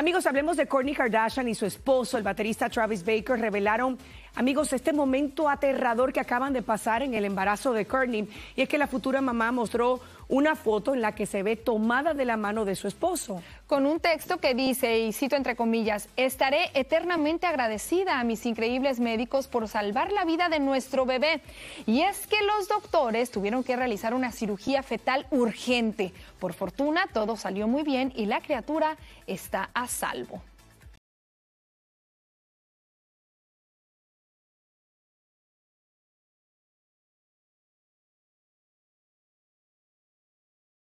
Amigos, hablemos de Kourtney Kardashian y su esposo, el baterista Travis Baker, revelaron, amigos, este momento aterrador que acaban de pasar en el embarazo de Kourtney. Y es que la futura mamá mostró una foto en la que se ve tomada de la mano de su esposo. Con un texto que dice, y cito entre comillas, estaré eternamente agradecida a mis increíbles médicos por salvar la vida de nuestro bebé. Y es que los doctores tuvieron que realizar una cirugía fetal urgente. Por fortuna, todo salió muy bien y la criatura está a salvo.